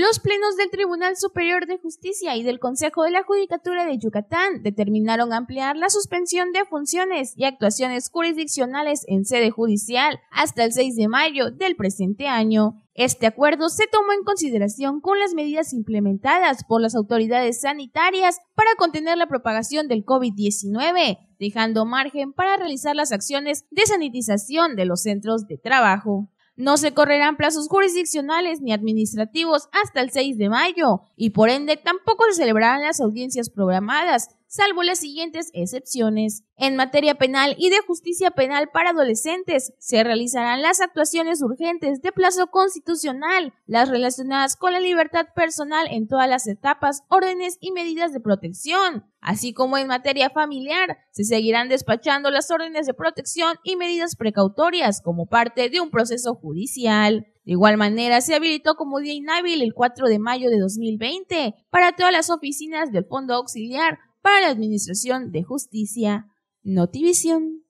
Los plenos del Tribunal Superior de Justicia y del Consejo de la Judicatura de Yucatán determinaron ampliar la suspensión de funciones y actuaciones jurisdiccionales en sede judicial hasta el 6 de mayo del presente año. Este acuerdo se tomó en consideración con las medidas implementadas por las autoridades sanitarias para contener la propagación del COVID-19, dejando margen para realizar las acciones de sanitización de los centros de trabajo. No se correrán plazos jurisdiccionales ni administrativos hasta el 6 de mayo y por ende tampoco se celebrarán las audiencias programadas salvo las siguientes excepciones. En materia penal y de justicia penal para adolescentes, se realizarán las actuaciones urgentes de plazo constitucional, las relacionadas con la libertad personal en todas las etapas, órdenes y medidas de protección. Así como en materia familiar, se seguirán despachando las órdenes de protección y medidas precautorias como parte de un proceso judicial. De igual manera, se habilitó como día inhábil el 4 de mayo de 2020 para todas las oficinas del Fondo Auxiliar para Administración de Justicia, Notivision.